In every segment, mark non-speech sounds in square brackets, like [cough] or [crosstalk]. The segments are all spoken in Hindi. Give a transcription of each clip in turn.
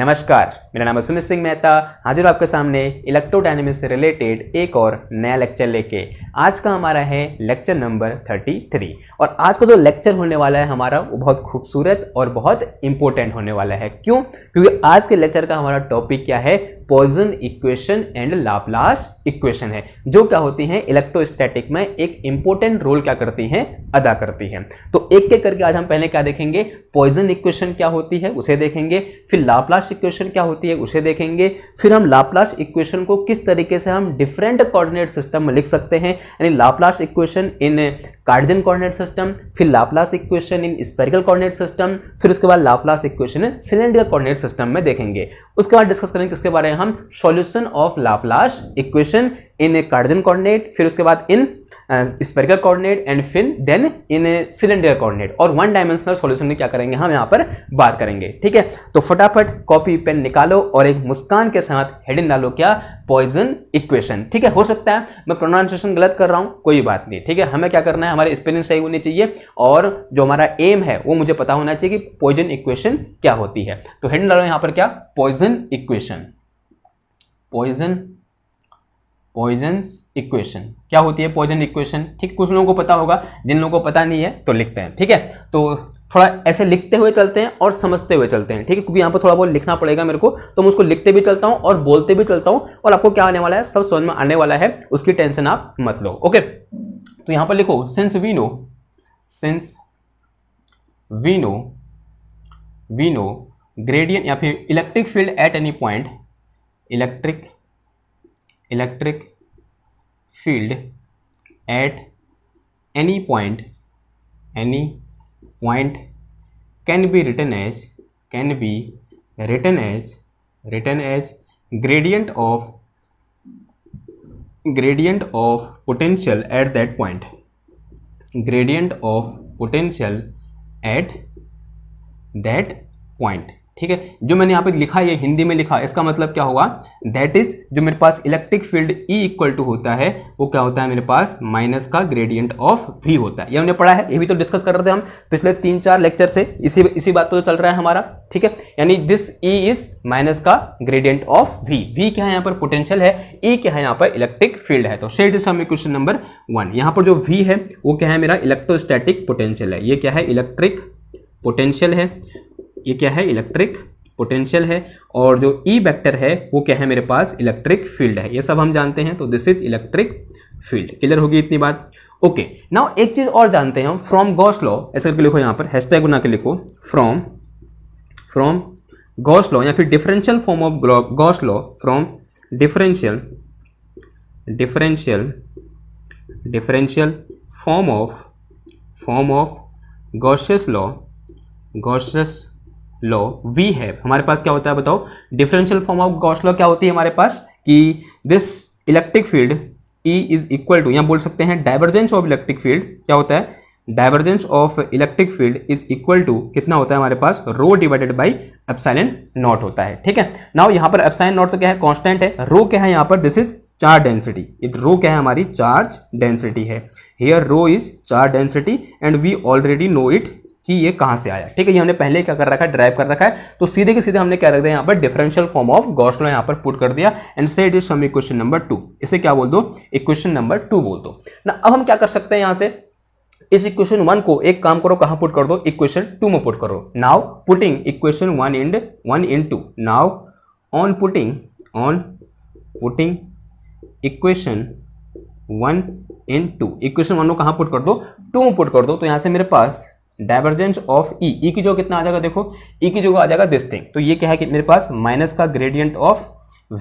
नमस्कार मेरा नाम है सुमित सिंह मेहता हाजिर आपके सामने इलेक्ट्रोडायनेमिक्स से रिलेटेड एक और नया लेक्चर लेके आज का हमारा है लेक्चर नंबर 33 और आज का जो लेक्चर होने वाला है हमारा वो बहुत खूबसूरत और बहुत इंपॉर्टेंट होने वाला है क्यों क्योंकि आज के लेक्चर का हमारा टॉपिक क्या है Poisson equation and Laplace equation है जो क्या होती है इलेक्ट्रोस्टैटिक में एक इंपॉर्टेंट रोल क्या करती है अदा करती है तो एक एक करके आज हम पहले क्या देखेंगे पॉइजन इक्वेशन क्या होती है उसे देखेंगे फिर लाप्लास इक्वेशन क्या होती है होती है उसे देखेंगे फिर हम लाप्लास इक्वेशन को किस तरीके से हम डिफरेंट कोऑर्डिनेट सिस्टम में लिख सकते हैं यानी Laplace equation in cartesian coordinate system फिर Laplace equation in spherical coordinate system फिर उसके बाद Laplace equation in cylinder coordinate system में देखेंगे उसके बाद डिस्कस करेंगे किसके बारे में हम solution of Laplace equation in cartesian coordinate फिर उसके बाद इन स्पेरिकल कॉर्डिनेट एंड फिर देन इन सिलेंडर कॉर्डिनेट और वन डायमेंशनल सोल्यूशन में क्या करेंगे हम यहाँ पर बात करेंगे ठीक है तो फटाफट कॉपी पेन निकालो डालो और एक मुस्कान के साथ हेडिंग डालो क्या पॉइजन इक्वेशन ठीक है हो सकता है मैं प्रोनाउंसिएशन गलत कर रहा हूं कोई बात नहीं ठीक है हमें क्या करना है हमारे स्पेलिंग सही होनी चाहिए और जो हमारा एम है वो मुझे पता होना चाहिए कि पॉइजन इक्वेशन क्या होती है तो हेडिंग डालो यहां पर क्या Poisson equation Poisson Poisson equation क्या होती है पॉइजन इक्वेशन ठीक कुछ लोगों को पता होगा जिन लोगों को पता नहीं है तो लिखते हैं ठीक है तो थोड़ा ऐसे लिखते हुए चलते हैं और समझते हुए चलते हैं ठीक है क्योंकि यहाँ पर थोड़ा बहुत लिखना पड़ेगा मेरे को तो मैं उसको लिखते भी चलता हूँ और बोलते भी चलता हूँ और आपको क्या आने वाला है सब समझ में आने वाला है उसकी टेंशन आप मत लो ओके तो यहाँ पर लिखो since we know since we know we know gradient या फिर electric field at any point electric electric field at any point any point can be written as can be written as written as gradient of gradient of potential at that point gradient of potential at that point ठीक है जो मैंने यहाँ पे लिखा ये हिंदी में लिखा इसका मतलब क्या हुआ दैट इज जो मेरे पास electric field E equal to होता है वो क्या होता है मेरे पास माइनस का ग्रेडियंट ऑफ वी होता है ये हमने पढ़ा है ये भी तो डिस्कस कर रहे थे हम पिछले तीन चार लेक्चर से इसी इसी बात पर तो चल रहा है हमारा ठीक है यानी दिस ई इज माइनस का ग्रेडियंट ऑफ वी वी क्या है यहाँ पर पोटेंशियल है ई e क्या है यहाँ पर इलेक्ट्रिक फील्ड है तो said is question number one यहाँ पर जो वी है वो क्या है मेरा इलेक्ट्रोस्टैटिक पोटेंशियल है ये क्या है इलेक्ट्रिक पोटेंशियल है ये क्या है इलेक्ट्रिक पोटेंशियल है और जो ई e वेक्टर है वो क्या है मेरे पास इलेक्ट्रिक फील्ड है ये सब हम जानते हैं तो this is electric field clear होगी इतनी बात ओके नाउ एक चीज़ और जानते हैं हम फ्रॉम गॉस लॉ ऐसे करके लिखो यहां पर हैशटैग बना के लिखो फ्रॉम फ्रॉम गॉस लॉ या फिर differential form of Gauss law from differential differential differential form of form of Gaussian law Gaussian law we have हमारे पास क्या होता है बताओ differential form of Gauss law क्या होती है हमारे पास कि this electric field E is equal to यहाँ बोल सकते हैं डाइवर्जेंस ऑफ इलेक्ट्रिक फील्ड क्या होता है divergence of electric field is equal to कितना होता है हमारे पास rho divided by epsilon naught होता है ठीक है नाउ यहाँ पर एप्साइलन नॉट तो क्या है कांस्टेंट है रो क्या है यहाँ पर this is charge density it rho क्या है हमारी चार्ज डेंसिटी है here rho is charge density and we already know it कि ये कहाँ से आया ठीक है ये हमने पहले क्या कर रखा है ड्राइव कर रखा है तो सीधे के सीधे हमने क्या रख दिया यहाँ पर डिफरेंशियल फॉर्म ऑफ गॉसलो यहाँ पर पुट कर दिया and say it is some equation number two इसे क्या बोल दो इक्वेशन नंबर टू बोल दो ना अब हम क्या कर सकते हैं यहाँ से इस इक्वेशन वन को एक काम करो कहाँ पुट कर दो इक्वेशन टू में पुट करो now putting equation one and one and two now on putting on putting equation one in two equation one को कहाँ पुट कर दो टू में पुट कर दो तो यहाँ से मेरे पास divergence of E e, E e की जो कितना आ जाएगा देखो ई e की जो आ जाएगा दिस थिंग तो ये क्या है कि मेरे पास माइनस का ग्रेडियंट ऑफ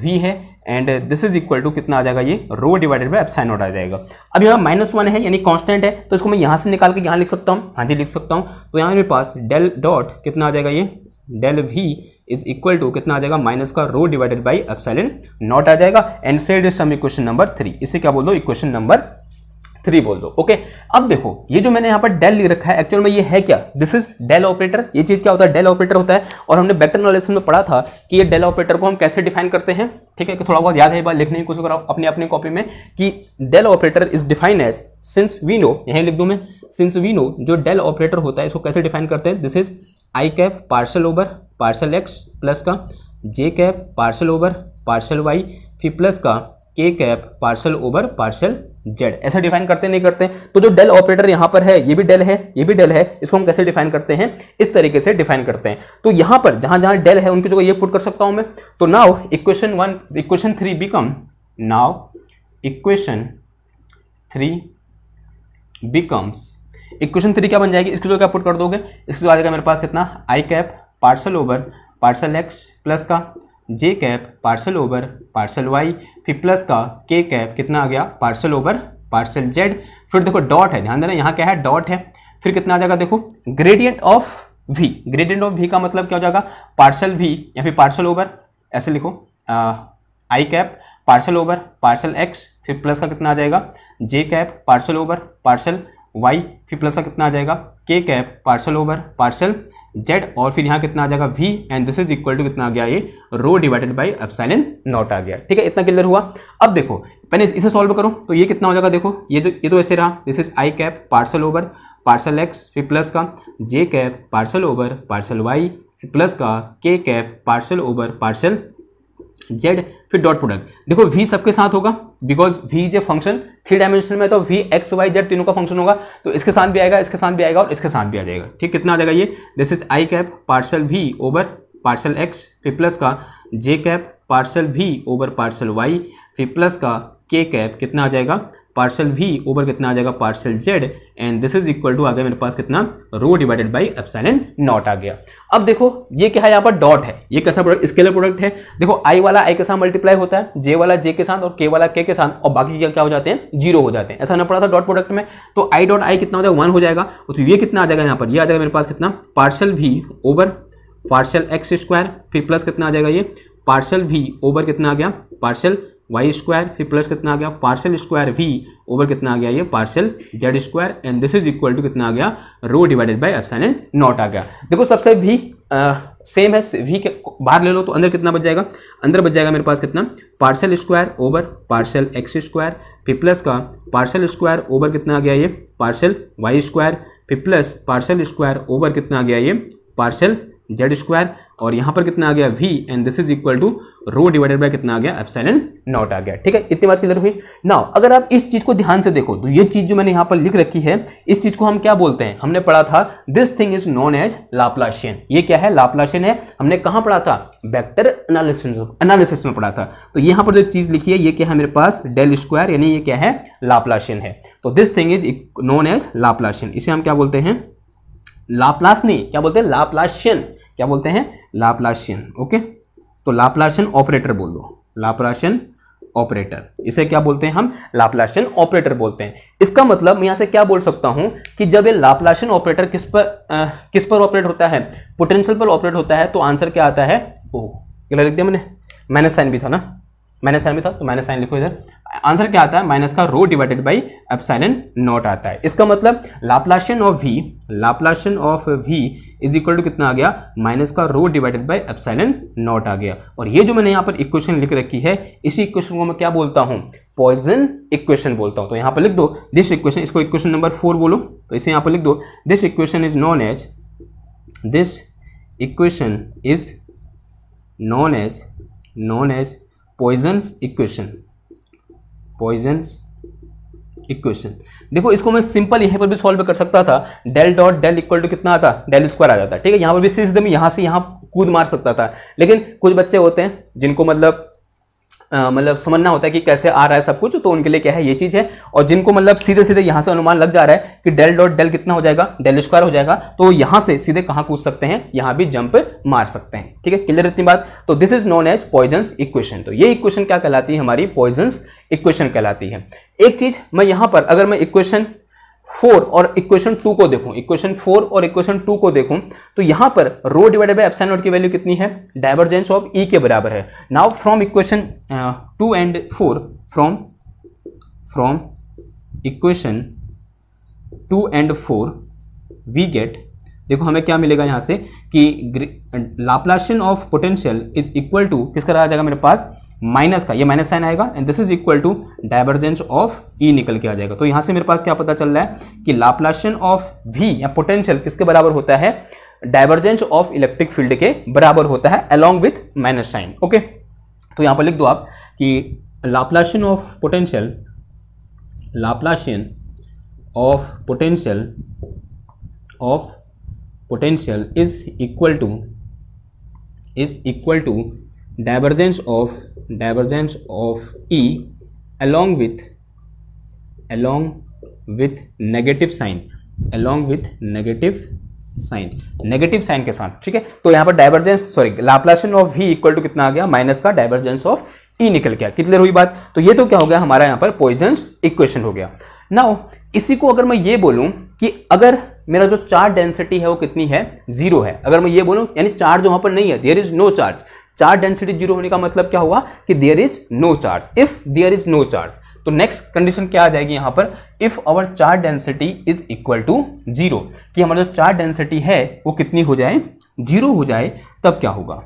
वी है and this is equal to कितना आ जाएगा ये rho divided by epsilon naught आ जाएगा अब यहाँ माइनस वन है यानी कांस्टेंट है तो इसको मैं यहाँ से निकाल के यहाँ लिख सकता हूँ हाँ जी लिख सकता हूँ तो यहाँ मेरे पास डेल डॉट कितना आ जाएगा ये del V is equal to कितना आ जाएगा माइनस का rho divided by epsilon naught आ जाएगा and said is some equation number three इसे क्या बोल दो इक्वेशन नंबर थ्री बोल दो ओके अब देखो ये जो मैंने यहाँ पर डेल लिख रखा है एक्चुअल में ये है क्या दिस इज डेल ऑपरेटर ये चीज़ क्या होता है डेल ऑपरेटर होता है और हमने बेटर नॉलेज में पढ़ा था कि ये डेल ऑपरेटर को हम कैसे डिफाइन करते हैं ठीक है कि थोड़ा बहुत याद है बार लिखने की कोशिश करो अपने अपनी कॉपी में कि del operator is define as since we know यहीं लिख दू मैं सिंस वी नो जो डेल ऑपरेटर होता है इसको कैसे डिफाइन करते हैं this is I cap partial over partial X plus का J cap partial over partial Y फिर प्लस का K cap partial over partial Z ऐसा डिफाइन करते नहीं करते तो जो डेल ऑपरेटर यहां पर है ये भी डेल है ये भी डेल है इसको हम कैसे डिफाइन करते हैं इस तरीके से डिफाइन करते हैं तो यहां पर जहां जहां डेल है उनकी जगह ये पुट कर सकता हूं मैं तो now equation one equation three become now equation three becomes equation three क्या बन जाएगी इसकी जो क्या पुट कर दोगे इसकी जो आ जाएगा मेरे पास कितना I cap partial over partial X plus का J cap partial over partial Y फिर प्लस का के कैप कितना आ गया पार्सल ओवर पार्सल जेड फिर देखो डॉट है ध्यान देना यहाँ क्या है डॉट है फिर कितना आ जाएगा देखो gradient of V gradient of V का मतलब क्या हो जाएगा पार्सल वी या फिर पार्सल ओवर ऐसे लिखो I cap partial over partial X फिर प्लस का कितना आ जाएगा J cap partial over partial Y फिर प्लस का कितना आ जाएगा K cap partial over partial Z और फिर यहाँ कितना आ जाएगा V and this is equal to कितना आ गया ये rho divided by epsilon naught आ गया ठीक है इतना क्लियर हुआ अब देखो पहले इसे सॉल्व करो तो ये कितना हो जाएगा देखो ये तो ये तो ऐसे रहा this is I cap partial over partial X फिर प्लस का J cap partial over partial Y plus का K cap partial over partial Z फिर डॉट प्रोडक्ट देखो वी सबके साथ होगा because V J function three dimension में तो वी एक्स वाई जेड तीनों का फंक्शन होगा तो इसके साथ भी आएगा इसके साथ भी आएगा और इसके साथ भी आ जाएगा ठीक कितना आ जाएगा ये this is I cap partial we over partial X फिर प्लस का J cap partial we over partial Y फिर प्लस का के कैप कितना आ जाएगा पार्सल वी ओवर कितना आ जाएगा partial Z and this is equal to आ गया मेरे पास कितना rho divided by epsilon naught आ गया अब देखो ये क्या है यहाँ पर डॉट है ये कैसा प्रोडक्ट स्केलर प्रोडक्ट है देखो आई वाला आई के साथ मल्टीप्लाई होता है जे वाला जे के साथ और के वाला के के साथ और बाकी क्या क्या हो जाते हैं जीरो हो जाते हैं ऐसा ना पड़ा था डॉट प्रोडक्ट में तो आई डॉट आई कितना हो जाएगा वन हो जाएगा तो ये कितना आ जाएगा यहाँ पर ये आ जाएगा मेरे पास कितना partial we over partial X square फिर प्लस कितना आ जाएगा ये पार्सल वी ओवर कितना आ गया पार्सल वाई स्क्वायर फिर प्लस कितना आ गया पार्सल स्क्वायर वी ओवर कितना आ गया ये partial Z square and this is equal to कितना आ गया रो डिवाइडेड बाई एफ एंड नॉट आ गया देखो सबसे भी सेम है वी के बाहर ले लो तो अंदर कितना बच जाएगा अंदर बच जाएगा मेरे पास कितना partial square over partial X square फिर प्लस का पार्सल स्क्वायर ओवर कितना आ गया ये पार्सल वाई स्क्वायर फिर प्लस पार्सल स्क्वायर ओवर कितना आ गया ये पार्सल जेड स्क्वायर और यहां पर कितना आ गया V and this is equal to rho divided by कितना आ गया एप्साइलन नॉट आ गया ठीक है इतनी बात क्लियर हुई नाउ अगर आप इस चीज को ध्यान से देखो तो ये चीज जो मैंने यहां पर लिख रखी है इस चीज को हम क्या बोलते हैं हमने पढ़ा था this thing is known as Laplacian ये क्या है लाप्लाशियन है हमने कहाँ पढ़ा था वेक्टर एनालिसिस में पढ़ा था तो यहां पर जो चीज लिखी है ये क्या है मेरे पास डेल स्क्वायर यानी ये क्या है लाप्लाशियन है तो this thing is known as Laplacian इसे हम क्या बोलते हैं लाप्लास नहीं क्या बोलते हैं लाप्लाशियन क्या बोलते हैं लाप्लाशियन ओके तो लाप्लाशियन ऑपरेटर बोल दो लाप्लाशियन ऑपरेटर इसे क्या बोलते हैं हम लाप्लाशियन ऑपरेटर बोलते हैं इसका मतलब मैं यहां से क्या बोल सकता हूं कि जब ये लाप्लाशियन ऑपरेटर किस पर आ, किस पर ऑपरेट होता है पोटेंशियल पर ऑपरेट होता है तो आंसर क्या आता है ओ क्या लिख दिया मैंने माइनस साइन भी था ना माइनस साइन में था तो माइनस साइन लिखो इधर आंसर क्या आता है माइनस का rho divided by epsilon naught आता है इसका मतलब Laplacian of V Laplacian of V is equal to कितना आ गया माइनस का rho divided by epsilon naught आ गया और ये जो मैंने यहाँ पर इक्वेशन लिख रखी है इसी इक्वेशन को मैं क्या बोलता हूँ पॉइजन इक्वेशन बोलता हूँ तो यहाँ पर लिख दो दिस इक्वेशन इसको इक्वेशन नंबर फोर बोलो तो इसे यहाँ पर लिख दो this equation is known as this equation is known as known as Poisson's equation Poisson's equation देखो इसको मैं सिंपल यहीं पर भी सॉल्व कर सकता था del dot del equal to कितना आता डेल स्क्वायर आ जाता ठीक है यहां पर भी सीधे यहां से यहां कूद मार सकता था लेकिन कुछ बच्चे होते हैं जिनको मतलब मतलब समझना होता है कि कैसे आ रहा है सब कुछ तो उनके लिए क्या है ये चीज़ है और जिनको मतलब सीधे सीधे यहां से अनुमान लग जा रहा है कि डेल डॉट डेल कितना हो जाएगा डेल स्क्वायर हो जाएगा तो यहां से सीधे कहां कूद सकते हैं यहां भी जंप मार सकते हैं ठीक है क्लियर इतनी बात तो this is known as Poisson's equation तो ये इक्वेशन क्या कहलाती है हमारी पॉइजन्स इक्वेशन कहलाती है एक चीज़ मैं यहां पर अगर मैं इक्वेशन फोर और इक्वेशन टू को देखूं इक्वेशन फोर और इक्वेशन टू को देखूं तो यहां पर rho divided by epsilon naught की वैल्यू कितनी है डाइवर्जेंस ऑफ ई के बराबर है now from equation two and four from from equation two and four we get देखो हमें क्या मिलेगा यहां से कि Laplacian of potential is equal to किसका आ जाएगा मेरे पास माइनस का ये माइनस साइन आएगा and this is equal to divergence of E निकल के आ जाएगा तो यहां से मेरे पास क्या पता चल रहा है कि लाप्लाशन ऑफ वी या पोटेंशियल किसके बराबर होता है डाइवर्जेंस ऑफ इलेक्ट्रिक फील्ड के बराबर होता है along with minus sign okay तो यहां पर लिख दो आप कि Laplacian of potential Laplacian of potential of potential is equal to is equal to divergence of divergence of E along with along with negative sign along with negative sign negative sign के साथ ठीक है तो यहां पर डाइवर्जेंस सॉरी लाप्लाशन ऑफ ही इक्वल टू कितना आ गया माइनस का डाइवर्जेंस ऑफ ई निकल गया कितनी हुई बात तो ये तो क्या हो गया हमारा यहां पर पॉइजन इक्वेशन हो गया नाउ इसी को अगर मैं ये बोलूं कि अगर मेरा जो चार्ज डेंसिटी है वो कितनी है जीरो है अगर मैं ये बोलूं यानी चार्ज वहां पर नहीं है there is no charge charge density zero होने का मतलब क्या हुआ कि there is no charge if there is no charge तो नेक्स्ट कंडीशन क्या आ जाएगी यहां पर if our charge density is equal to zero कि हमारा जो चार्ज डेंसिटी है वो कितनी हो जाए जीरो हो जाए तब क्या होगा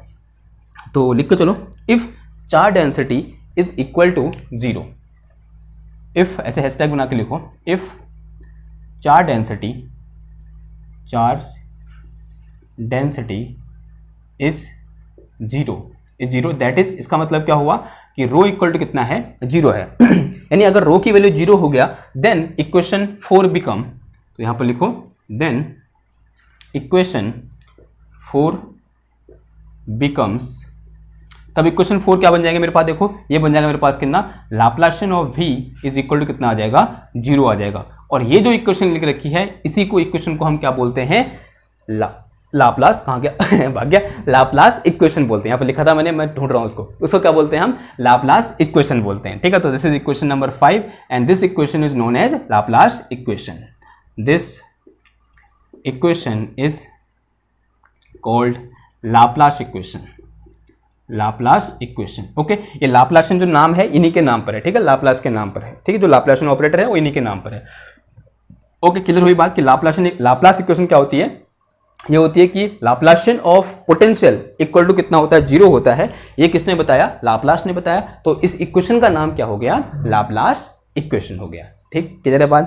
तो लिख के चलो if charge density is equal to zero if ऐसे हैशटैग बना के लिखो if charge density charge density is zero zero that is इसका मतलब क्या हुआ कि रो इक्वल टू कितना है जीरो है [clears throat] यानी अगर रो की वैल्यू जीरो हो गया देन इक्वेशन फोर बिकम तो यहां पर लिखो देन इक्वेशन फोर बिकम्स तब इक्वेशन फोर क्या बन जाएगा मेरे पास देखो ये बन जाएगा मेरे पास कितना Laplacian of V is equal to कितना आ जाएगा जीरो आ जाएगा और ये जो इक्वेशन लिख रखी है इसी को इक्वेशन को हम क्या बोलते हैं ला लाप्लास कहाँ गया [laughs] भाग गया लाप्लास इक्वेशन बोलते हैं यहाँ पर लिखा था मैंने मैं ढूंढ रहा हूँ उसको उसको क्या बोलते हैं हम लाप्लास इक्वेशन बोलते हैं ठीक है तो this is equation number five and this equation is known as Laplace equation this equation is called Laplace equation Laplace equation okay ये लाप्लासन जो नाम है इन्हीं के नाम पर है ठीक है लाप्लास के नाम पर है ठीक है जो लाप्लासन ऑपरेटर है वो इन्हीं के नाम पर है ओके क्लियर हुई बात कि लाप्लासन लाप्लास इक्वेशन क्या होती है ये होती है कि Laplacian of potential equal to कितना होता है जीरो होता है ये किसने बताया लाप्लास ने बताया तो इस इक्वेशन का नाम क्या हो गया लाप्लास इक्वेशन हो गया ठीक क्लियर है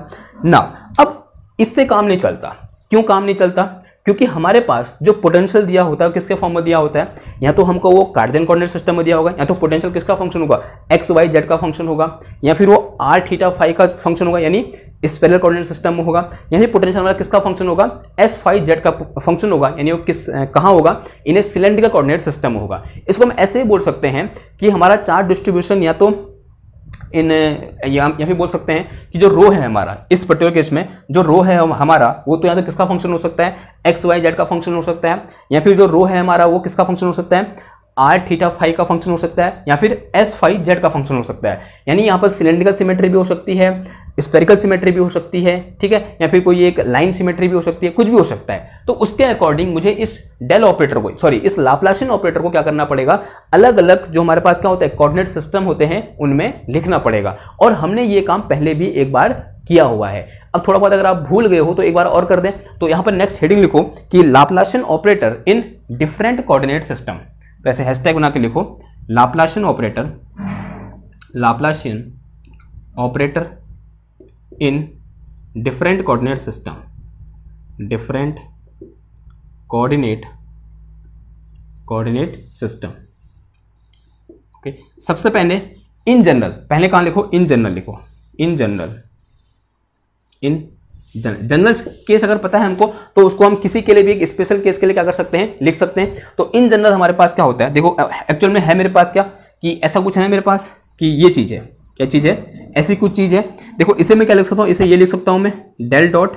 ना अब इससे काम नहीं चलता क्यों काम नहीं चलता क्योंकि हमारे पास जो पोटेंशियल दिया होता है किसके फॉर्म में दिया होता है या तो हमको वो कार्जन कॉर्डिनेट सिस्टम में दिया होगा या तो पोटेंशियल किसका फंक्शन होगा एक्स वाई जेड का फंक्शन होगा या फिर वो आर थीटा फाइव का फंक्शन होगा यानी स्पेलर कॉर्डिनेट सिस्टम में होगा या फिर पोटेंशियल हमारा किसका फंक्शन होगा एस फाइव जेड का फंक्शन होगा यानी वो किस कहाँ होगा इन्हें सिलेंड्रिकल कॉर्डिनेट सिस्टम होगा इसको हम ऐसे ही बोल सकते हैं कि हमारा चार डिस्ट्रीब्यूशन या तो इन या हम बोल सकते हैं कि जो रो है हमारा इस पर्टिकुलर केस में जो रो है हमारा वो तो यहाँ तो किसका फंक्शन हो सकता है एक्स वाई जेड का फंक्शन हो सकता है या फिर जो रो है हमारा वो किसका फंक्शन हो सकता है आर थीटा फाइव का फंक्शन हो सकता है या फिर एस फाइव जेड का फंक्शन हो सकता है यानी यहाँ पर सिलेंड्रिकल सिमेट्री भी हो सकती है स्पेरिकल सिमेट्री भी हो सकती है ठीक है या फिर कोई एक लाइन सिमेट्री भी हो सकती है कुछ भी हो सकता है तो उसके अकॉर्डिंग मुझे इस डेल ऑपरेटर को सॉरी इस लाप्लाशियन ऑपरेटर को क्या करना पड़ेगा अलग अलग जो हमारे पास क्या होता है कोऑर्डिनेट सिस्टम होते हैं उनमें लिखना पड़ेगा और हमने ये काम पहले भी एक बार किया हुआ है अब थोड़ा बहुत अगर आप भूल गए हो तो एक बार और कर दें तो यहाँ पर नेक्स्ट हेडिंग लिखो कि Laplacian operator in different coordinate system तो ऐसे हैशटैग बना के लिखो Laplacian operator Laplacian operator in different coordinate system different coordinate coordinate system okay सबसे पहले इन जनरल पहले कहाँ लिखो इन जनरल लिखो in general in general general case अगर पता है हमको तो उसको हम किसी के लिए भी एक स्पेशल केस के लिए क्या कर सकते हैं लिख सकते हैं तो इन जनरल हमारे पास क्या होता है देखो एक्चुअल में है मेरे पास क्या कि ऐसा कुछ है मेरे पास कि ये चीज़ है क्या चीज़ है ऐसी कुछ चीज़ है देखो इसे मैं क्या लिख सकता हूँ इसे ये लिख सकता हूँ मैं डेल डॉट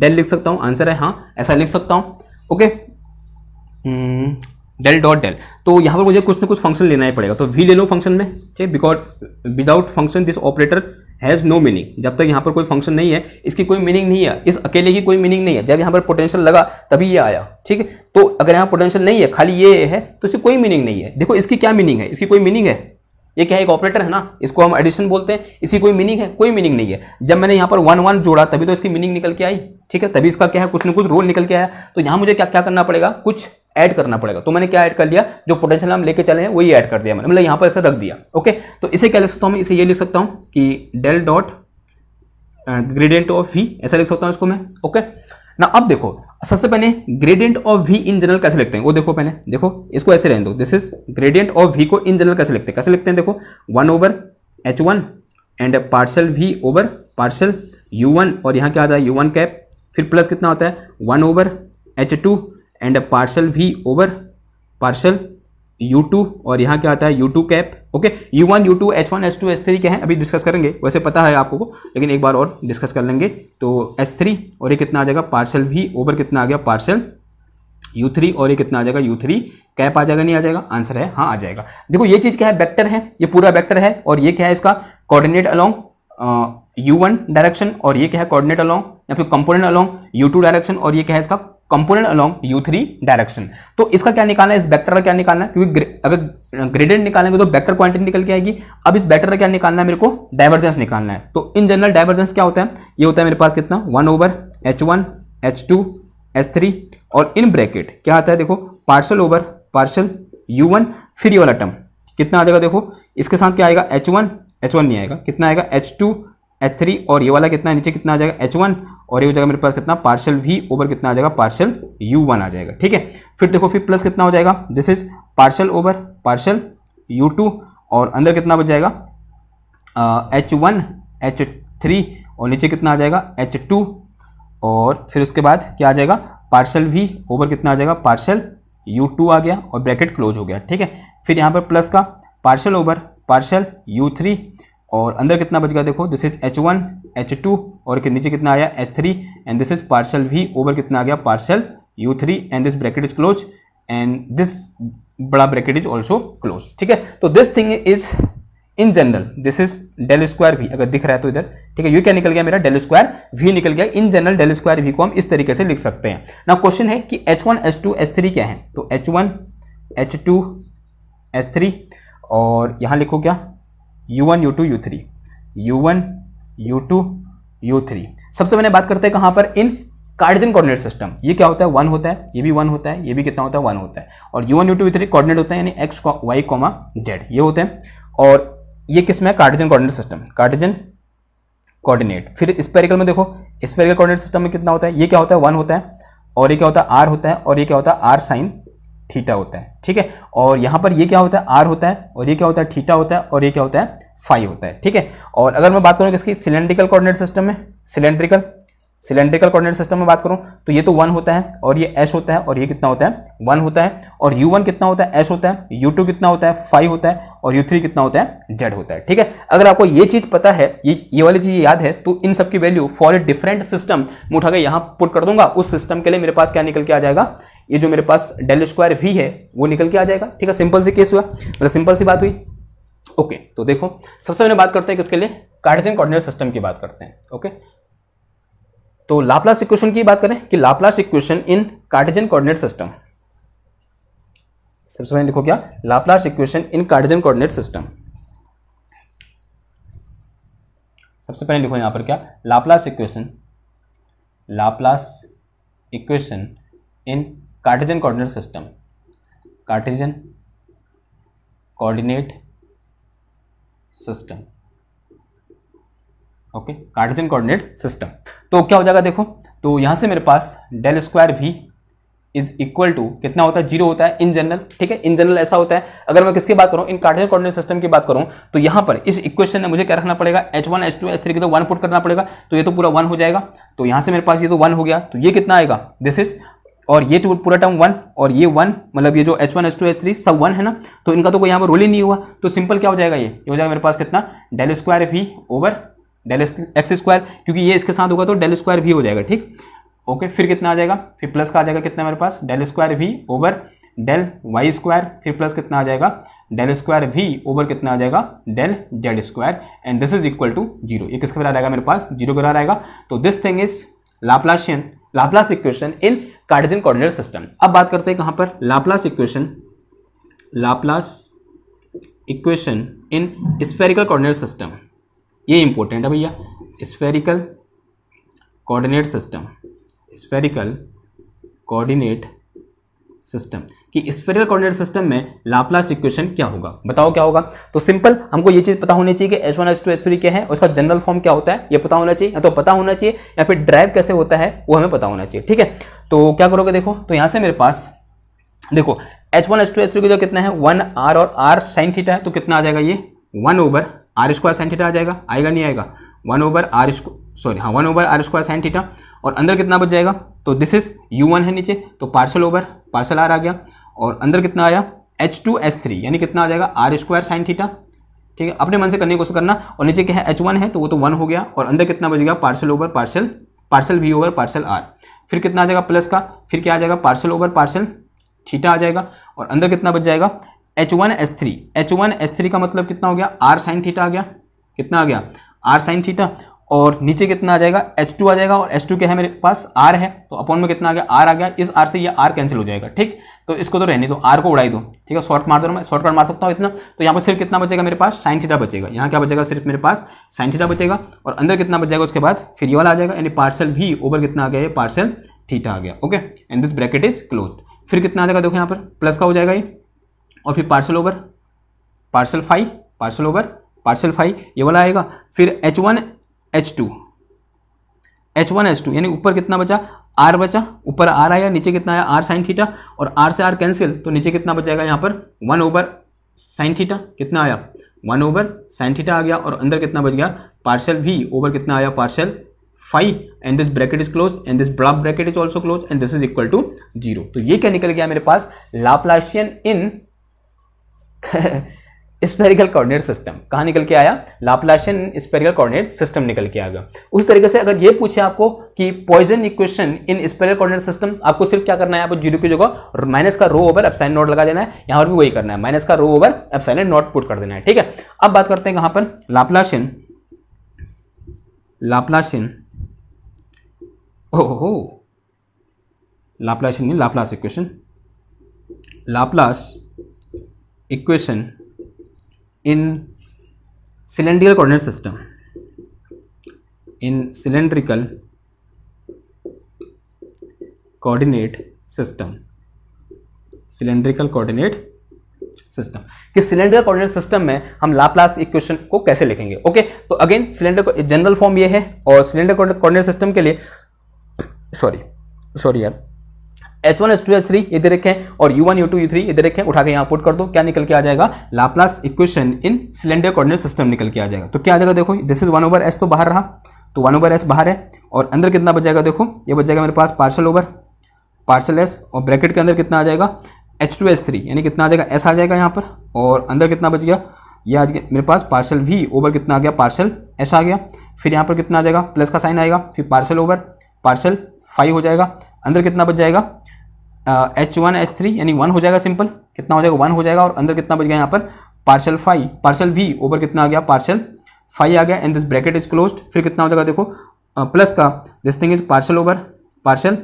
डेल लिख सकता हूँ आंसर है हाँ ऐसा लिख सकता हूँ ओके डेल डॉट डेल तो यहाँ पर मुझे कुछ ना कुछ फंक्शन लेना ही पड़ेगा तो वी ले लो फंक्शन में ठीक है because without function this operator has no meaning जब तक यहाँ पर कोई फंक्शन नहीं है इसकी कोई मीनिंग नहीं है इस अकेले की कोई मीनिंग नहीं है जब यहाँ पर पोटेंशियल लगा तभी ये आया ठीक है तो अगर यहाँ पोटेंशियल नहीं है खाली ये है तो इसकी कोई मीनिंग नहीं है देखो इसकी क्या मीनिंग है इसकी कोई मीनिंग है ये क्या है एक ऑपरेटर है ना इसको हम एडिशन बोलते हैं इसी कोई मीनिंग है कोई मीनिंग नहीं है जब मैंने यहाँ पर वन वन जोड़ा तभी तो इसकी मीनिंग निकल के आई ठीक है तभी इसका क्या है कुछ ना कुछ रोल निकल के आया तो यहाँ मुझे क्या क्या करना पड़ेगा कुछ ऐड करना पड़ेगा तो मैंने क्या ऐड कर लिया जो पोटेंशियल हम लेके चले हैं वही ऐड कर दिया मैंने मतलब यहाँ पर ऐसे रख दिया ओके तो इसे क्या लिख सकता हूँ इसे ये लिख सकता हूँ कि del dot gradient of v ऐसा लिख सकता हूँ इसको मैं ओके ना अब देखो सबसे पहले gradient of v in general कैसे लिखते हैं वो देखो पहले देखो इसको ऐसे रहने दो this is gradient of v को इन जनरल कैसे लिखते हैं कैसे लिखते हैं देखो one over h one and partial we over partial u one और यहाँ क्या आता है यू वन कैप फिर प्लस कितना होता है one over h two and partial we over partial u two और यहाँ क्या आता है u two cap okay u one u two h one h two h three क्या है अभी डिस्कस करेंगे वैसे पता है आपको लेकिन एक बार और डिस्कस कर लेंगे तो एच थ्री और ये कितना आ जाएगा पार्सल भी ओवर कितना आ गया पार्सल यू थ्री और ये कितना आ जाएगा यू थ्री कैप आ जाएगा नहीं आ जाएगा आंसर है हाँ आ जाएगा देखो ये चीज़ क्या है वेक्टर है ये पूरा वेक्टर है और ये क्या है इसका coordinate along u one direction और ये क्या है कोऑर्डिनेट अलोंग या फिर component along u two direction और ये क्या है इसका component along u three direction तो इसका क्या निकालना है इस वेक्टर का क्या निकालना है क्योंकि अगर ग्रेडेंट निकालेंगे तो वेक्टर क्वांटिटी निकल के आएगी अब इस वेक्टर का क्या निकालना है मेरे को डायवर्जेंस निकालना है तो इन जनरल डायवर्जेंस क्या होता है ये होता है मेरे पास कितना one over h one h two h three और इन ब्रैकेट क्या आता है देखो partial over partial u one फिर ये वाला टर्म कितना आ जाएगा देखो इसके साथ क्या आएगा एच वन एच वन नहीं आएगा कितना आएगा एच टू एच थ्री और ये वाला कितना नीचे कितना आ जाएगा एच वन और ये हो जाएगा मेरे पास कितना पार्शल वी ओवर कितना आ जाएगा पार्शल यू वन आ जाएगा ठीक है फिर देखो फिर प्लस कितना हो जाएगा this is partial over partial u two और अंदर कितना बच जाएगा एच वन एच थ्री और नीचे कितना आ जाएगा एच टू और फिर उसके बाद क्या आ जाएगा पार्शल वी ओवर कितना आ जाएगा पार्शल यू टू आ गया और ब्रैकेट क्लोज हो गया ठीक है फिर यहाँ पर प्लस का partial over partial u three और अंदर कितना बच गया देखो this is h one h two और नीचे कितना आया h three and this is partial we over कितना आ गया partial u three and this bracket is close and this बड़ा ब्रैकेट इज ऑल्सो क्लोज ठीक है तो this thing is in general this is del square v अगर दिख रहा है तो इधर ठीक है यू क्या निकल गया मेरा डेल स्क्वायर वी निकल गया in general del square v को हम इस तरीके से लिख सकते हैं ना क्वेश्चन है कि h one h two h three क्या है तो h one h two h three और यहाँ लिखो क्या u one u two u three u one u two u three सबसे मैंने बात करते हैं कहाँ पर इन कार्डिजन कोऑर्डिनेट सिस्टम ये क्या होता है वन होता है ये भी वन होता है ये भी कितना होता है वन होता है और u one u two u three coordinate होता है यानी एक्स वाई कॉमा जेड ये होते हैं और ये किस में Cartesian coordinate system Cartesian coordinate फिर स्पेरिकल में देखो स्पेरिकल कोऑर्डिनेट सिस्टम में कितना होता है ये क्या होता है वन होता है और ये क्या होता है आर होता है और ये क्या होता है आर साइन थीटा होता है ठीक है और यहां पर ये क्या होता है आर होता है और ये क्या होता है थीटा होता है और ये क्या होता है फाइव होता है ठीक है और अगर मैं बात करूँ किसकी सिलेंड्रिकल कोऑर्डिनेट सिस्टम में सिलेंड्रिकल सिलेंड्रिकल कोऑर्डिनेट सिस्टम में बात करूं तो ये तो वन होता है और ये एस होता है और ये कितना होता है वन होता है और यू वन कितना होता है एस होता है यू टू कितना होता है फाइव होता है और यू थ्री कितना होता है जेड होता है ठीक है अगर आपको ये चीज पता है ये ये वाली चीज याद है तो इन सबकी value for a different system मैं उठा के यहाँ पुट कर दूंगा उस सिस्टम के लिए मेरे पास क्या निकल के आ जाएगा ये जो मेरे पास डेल स्क्वायर वी है वो निकल के आ जाएगा ठीक है सिंपल सी केस हुआ मतलब सिंपल सी बात हुई ओके तो देखो सबसे पहले बात करते हैं किसके लिए कार्टिजन कोऑर्डिनेट सिस्टम की बात करते हैं ओके तो लाप्लास इक्वेशन की बात करें कि Laplace equation in Cartesian coordinate system सबसे पहले लिखो क्या Laplace equation in Cartesian coordinate system सबसे पहले लिखो यहां पर क्या Laplace equation Laplace equation in Cartesian coordinate system Cartesian coordinate system okay Cartesian coordinate system तो क्या हो जाएगा देखो तो यहाँ से मेरे पास del square v is equal to कितना होता है जीरो होता है इन जनरल ठीक है इन जनरल ऐसा होता है अगर मैं किसकी बात करूँ इन कार्टेजन कोऑर्डिनेट सिस्टम की बात करूँ तो यहाँ पर इस इक्वेशन में मुझे क्या रखना पड़ेगा h one h two h three के तो वन पुट करना पड़ेगा तो ये तो पूरा वन हो जाएगा तो यहाँ से मेरे पास ये तो वन हो गया तो ये कितना आएगा दिस इज और ये टू तो पूरा टर्म वन और ये वन मतलब ये जो h one h two h three सब वन है ना तो इनका तो कोई यहाँ पर रोल ही नहीं हुआ तो सिंपल क्या हो जाएगा ये हो जाएगा मेरे पास कितना del square v over del x square क्योंकि ये इसके साथ होगा तो डेल स्क्वायर भी हो जाएगा ठीक ओके फिर कितना आ जाएगा फिर प्लस का आ जाएगा कितना मेरे पास del square v over del y square फिर प्लस कितना आ जाएगा डेल स्क्वायर भी ओवर कितना आ जाएगा del z square and this is equal to zero ये किसके बराबर आएगा मेरे पास जीरो के बराबर आएगा तो this thing is Laplacian Laplace equation in Cartesian coordinate system अब बात करते हैं कहाँ पर Laplace equation Laplace equation in spherical coordinate system ये इंपॉर्टेंट है भैया spherical coordinate system spherical coordinate system कि स्फेरिकल कोऑर्डिनेट सिस्टम में लाप्लास इक्वेशन क्या होगा बताओ क्या होगा तो सिंपल हमको ये चीज़ पता होनी चाहिए कि s one s two s three क्या है उसका जनरल फॉर्म क्या होता है ये पता होना चाहिए या तो पता होना चाहिए या फिर ड्राइव कैसे होता है वो हमें पता होना चाहिए ठीक है तो क्या करोगे देखो तो यहां से मेरे पास देखो h one h two s three का जो कितना है वन आर और आर साइन थीटा है तो कितना आ जाएगा ये one over are square sine theta आ जाएगा आएगा नहीं आएगा वन ओवर आर सॉरी हाँ one over are square sine theta और अंदर कितना बच जाएगा तो दिस इज यू वन है नीचे तो पार्सल ओवर पार्सल आर आ गया और अंदर कितना आया एच टू एच थ्री यानी कितना आ जाएगा आर स्क्वायर साइन थीटा ठीक है अपने मन से करने की कोशिश करना और नीचे क्या है एच वन है तो वो तो वन हो गया और अंदर कितना बच गया partial over partial partial we over partial r फिर कितना आ जाएगा प्लस का फिर क्या आ जाएगा पार्सल ओवर पार्सल थीटा आ जाएगा और अंदर कितना बच जाएगा h one s three h one s three का मतलब कितना हो गया आर साइन थीटा आ गया कितना आ गया आर साइन थीटा और नीचे कितना आ जाएगा एच टू आ जाएगा और एच टू क्या है मेरे पास आर है तो अपॉन में कितना आ गया आर आ गया इस आर से ये आर कैंसिल हो जाएगा ठीक तो इसको तो रहने दो आर को उड़ाई दो ठीक है शॉर्ट मार दो मैं शॉर्टकट मार सकता हूँ इतना तो यहाँ पर सिर्फ कितना बचेगा मेरे पास साइन थीटा बचेगा यहाँ क्या बचेगा सिर्फ मेरे पास साइन थीटा बचेगा और अंदर कितना बच जाएगा उसके बाद फिर ये वाला आ जाएगा यानी पार्सल भी ओवर कितना आ गया पार्सल थीटा आ गया okay and this bracket is close फिर कितना आ जाएगा देखो यहाँ पर प्लस का हो जाएगा ये और फिर partial over partial phi partial over partial phi ये वाला आएगा फिर h one h two h one h two यानी ऊपर कितना बचा आर बचा ऊपर आर आया नीचे कितना आया आर साइन थीटा और आर से आर कैंसिल तो नीचे कितना बचाएगा यहाँ पर वन ओवर साइन थीटा कितना आया वन ओवर साइन थीटा आ गया और अंदर कितना बच गया पार्सल वी ओवर कितना आया partial phi and this bracket is close and this block bracket is also close and this is equal to zero तो ये क्या निकल गया मेरे पास Laplacian in spherical coordinate system कहाँ निकल के आया लापलाशन स्पेरिकल कोऑर्डिनेट सिस्टम निकल के आ गया उस तरीके से अगर ये पूछे आपको कि Poisson equation in spherical coordinate system आपको सिर्फ क्या करना है आपको जीरो की जगह माइनस का रो ओवर एप्साइन नोट लगा देना है यहाँ पर भी वही करना है माइनस का rho over epsilon naught put कर देना है ठीक है अब बात करते हैं कहाँ पर लापलाशन लापलाशन ओहो लापलाशन नहीं equation Laplace equation in cylindrical coordinate system in cylindrical coordinate system cylindrical coordinate system कि सिलेंडर कोऑर्डिनेट सिस्टम में हम लाप्लास इक्वेशन को कैसे लिखेंगे ओके तो अगेन सिलेंडर जनरल फॉर्म ये है और सिलेंडर कोऑर्डिनेट सिस्टम के लिए सॉरी सॉरी यार h one s two s three इधर रखें और u one u two u three इधर रखें उठा के यहाँ पुट कर दो क्या निकल के आ जाएगा Laplace equation in cylinder coordinate system निकल के आ जाएगा तो क्या आ जाएगा देखो this is one over s तो बाहर रहा तो वन ओवर एस बाहर है और अंदर कितना बच जाएगा देखो ये बच जाएगा मेरे पास पार्सल ओवर पार्सल एस और ब्रैकेट के अंदर कितना आ जाएगा एच टू एस थ्री यानी कितना आ जाएगा एस आ जाएगा यहाँ पर और अंदर कितना बच गया ये आज मेरे पास पार्सल वी ओवर कितना आ गया पार्सल एस आ गया फिर यहाँ पर कितना आ जाएगा प्लस का साइन आएगा फिर पार्सल ओवर पार्सल फाइव हो जाएगा अंदर कितना बच जाएगा एच वन एच थ्री यानी वन हो जाएगा सिंपल कितना हो जाएगा वन हो जाएगा और अंदर कितना बच गया यहाँ पर partial phi partial we over कितना आ गया पार्सल फाइव आ गया and this bracket is close फिर कितना हो जाएगा देखो प्लस का this thing is partial over partial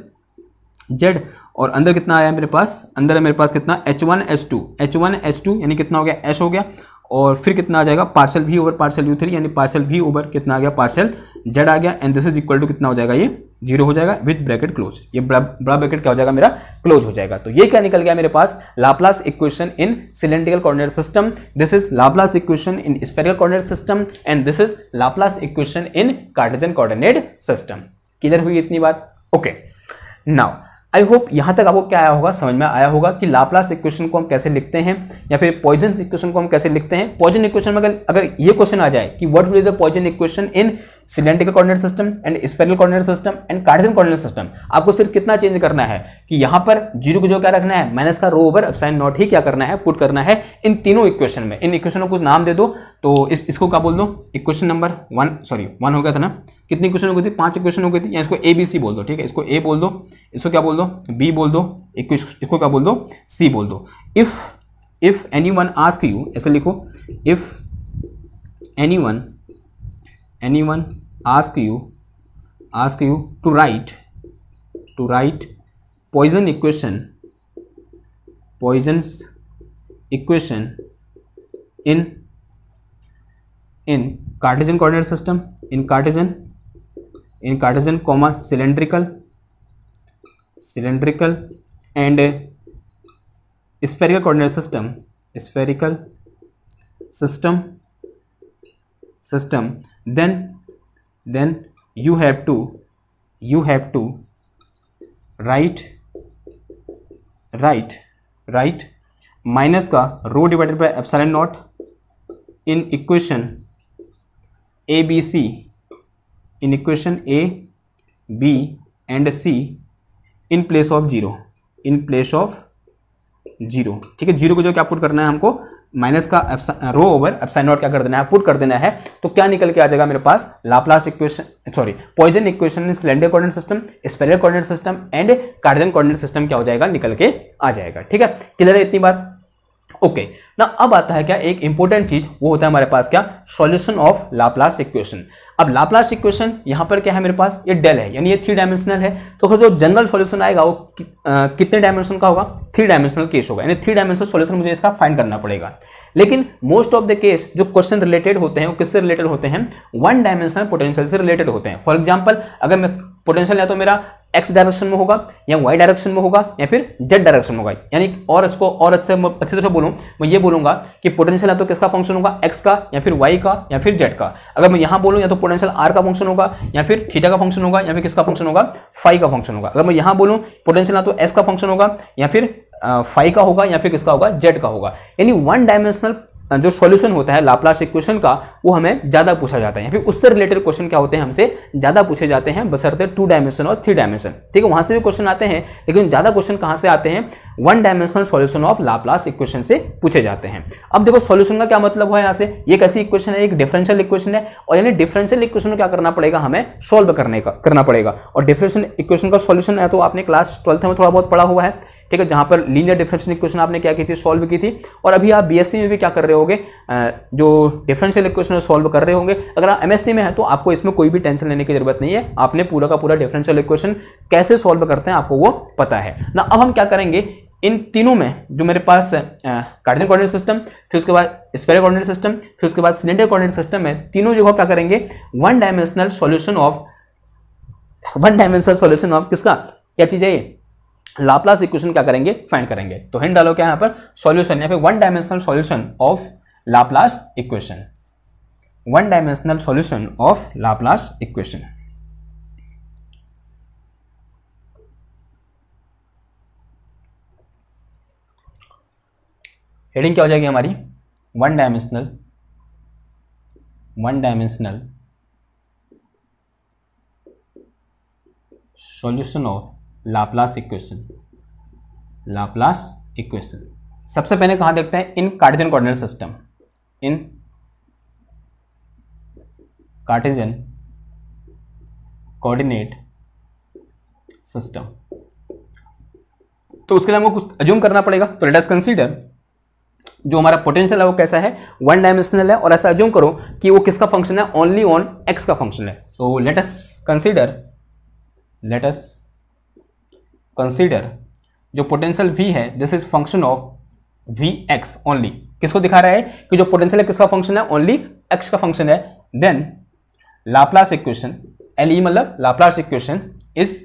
Z और अंदर कितना आया मेरे पास अंदर है मेरे पास कितना h one s two h one s two यानी कितना हो गया एस हो गया और फिर कितना आ जाएगा partial v over partial u three यानी पार्सल भी ओवर कितना आ गया पार्सल जेड आ गया and this is equal to कितना हो जाएगा ये जीरो हो जाएगा विद ब्रैकेट क्लोज ये बड़ा बड़ा ब्रैकेट क्या हो जाएगा मेरा क्लोज हो जाएगा तो ये क्या निकल गया मेरे पास Laplace equation in cylindrical coordinate system this is Laplace equation in spherical coordinate system and this is Laplace equation in Cartesian coordinate system clear हुई इतनी बात ओके नाउ आई होप यहाँ तक आपको क्या आया होगा समझ में आया होगा कि लाप्लास इक्वेशन को हम कैसे लिखते हैं या फिर पॉइजन इक्वेशन को हम कैसे लिखते हैं पॉइजन इक्वेशन में अगर ये क्वेश्चन आ जाए कि what will the Poisson equation in cylindrical coordinate system and spherical coordinate system and Cartesian coordinate system आपको सिर्फ कितना चेंज करना है कि यहां पर जीरो को जो क्या रखना है माइनस का रो ओवर अपसाइन नॉट ही क्या करना है पुट करना है इन तीनों इक्वेशन में इन इक्वेशन को कुछ नाम दे दो तो इस इसको क्या बोल दो equation number one sorry one हो गया था ना कितनी क्वेश्चन हो गई थी पांच इक्वेशन हो गई थी या इसको ए बी सी बोल दो ठीक है इसको ए बोल दो इसको क्या बोल दो बी बोल दो इसको क्या बोल दो सी बोल दो if if anyone ask you ऐसे लिखो if anyone anyone ask you ask you to write to write poison equation poison's equation in in cartesian coordinate system in cartesian in cartesian comma cylindrical cylindrical and spherical coordinate system spherical system system then then you have to you have to write write write minus का rho divided by epsilon naught in equation A B C in equation A B and C in place of zero in place of zero ठीक है जीरो को जो क्या पुट करना है हमको माइनस का रो ओवर एप्साइन नॉट क्या कर देना है पुट कर देना है तो क्या निकल के आ जाएगा मेरे पास Laplace equation sorry Poisson equation in cylinder coordinate system spherical coordinate system and Cartesian coordinate system क्या हो जाएगा निकल के आ जाएगा ठीक है क्लियर है इतनी बात ओके ना अब आता है क्या एक इंपॉर्टेंट चीज वो होता है हमारे पास क्या सॉल्यूशन ऑफ लाप्लास इक्वेशन अब लाप्लास इक्वेशन यहां पर क्या है मेरे पास ये डेल है यानी ये थ्री डायमेंशनल है तो जो जनरल सॉल्यूशन आएगा वो कि, आ, कितने डायमेंशन का होगा थ्री डायमेंशनल केस होगा यानी थ्री डायमेंशनल सोल्यूशन मुझे इसका फाइन करना पड़ेगा लेकिन मोस्ट ऑफ द केस जो क्वेश्चन रिलेटेड होते हैं वो किससे रिलेटेड होते हैं वन डायमेंशनल पोटेंशियल से रिलेटेड होते हैं फॉर एग्जाम्पल अगर मैं पोटेंशियल या तो मेरा एक्स डायरेक्शन में होगा या वाई डायरेक्शन में होगा या फिर जेड डायरेक्शन में होगा यानी और इसको और अच्छे अच्छे तरह से बोलूँ मैं ये बोलूँगा कि पोटेंशियल या तो किसका फंक्शन होगा एक्स का या फिर वाई का या फिर जेड का अगर मैं यहाँ बोलूँ या तो पोटेंशियल आर का फंक्शन होगा या फिर थीटा का फंक्शन होगा या फिर किसका फंक्शन होगा फाइव का फंक्शन होगा अगर मैं यहाँ बोलूँ पोटेंशियल या तो एस का फंक्शन होगा या फिर फाइव का होगा या फिर किसका होगा जेड का होगा यानी वन डायमेंशनल जो सॉल्यूशन होता है लाप्लास इक्वेशन का वो हमें ज़्यादा पूछा जाता है या फिर उससे रिलेटेड क्वेश्चन क्या होते हैं हमसे ज़्यादा पूछे जाते हैं बसरते टू डायमेंशन और थ्री डायमेंशन ठीक है वहाँ से भी क्वेश्चन आते हैं लेकिन ज़्यादा क्वेश्चन कहाँ से आते हैं one dimensional solution of Laplace equation से पूछे जाते हैं अब देखो सॉल्यूशन का क्या मतलब हुआ यहाँ से एक ऐसी इक्वेशन है एक डिफरेंशियल इक्वेशन है और यानी डिफरेंशियल इक्वेशन क्या करना पड़ेगा हमें सॉल्व करने का करना पड़ेगा और डिफरेंशियल इक्वेशन का सॉल्यूशन है तो आपने क्लास ट्वेल्थ में थोड़ा बहुत पढ़ा हुआ है ठीक है जहां पर लीनियर डिफरेंशियल इक्वेशन आपने क्या की थी सॉल्व की थी और अभी आप बीएससी में भी क्या कर रहे होंगे जो डिफरेंशियल इक्वेशन सॉल्व कर रहे होंगे अगर आप एमएससी में है तो आपको इसमें कोई भी टेंशन लेने की जरूरत नहीं है आपने पूरा का पूरा डिफरेंशियल इक्वेशन कैसे सॉल्व करते हैं आपको वो पता है ना अब हम क्या करेंगे इन तीनों में जो मेरे पास कार्डियन कोऑर्डिनेट सिस्टम फिर उसके बाद स्पेयर कोऑर्डिनेट सिस्टम फिर उसके बाद सिलेंडर कोऑर्डिनेट सिस्टम है तीनों जगह क्या करेंगे one dimensional solution of one dimensional solution of किसका क्या चीज़ है ये लाप्लास इक्वेशन क्या करेंगे फाइंड करेंगे तो हिंड डालो क्या यहां पर सॉल्यूशन या फिर one dimensional solution of Laplace equation one dimensional solution of Laplace equation heading क्या हो जाएगी हमारी one dimensional one dimensional solution of Laplace equation Laplace equation सबसे पहले कहा देखते हैं in Cartesian coordinate system in Cartesian coordinate system तो उसके लिए हमको कुछ अज्यूम करना पड़ेगा तो लेट अस कंसीडर जो हमारा पोटेंशियल है वो कैसा है वन डायमेंशनल है और ऐसा अज्यूम करो कि वो किसका फंक्शन है ओनली ऑन एक्स का फंक्शन है तो let us consider let us consider जो पोटेंशियल वी है this is function of V X only किसको दिखा रहा है कि जो पोटेंशियल है किसका फंक्शन है ओनली एक्स का फंक्शन है then Laplace equation L E मतलब Laplace equation is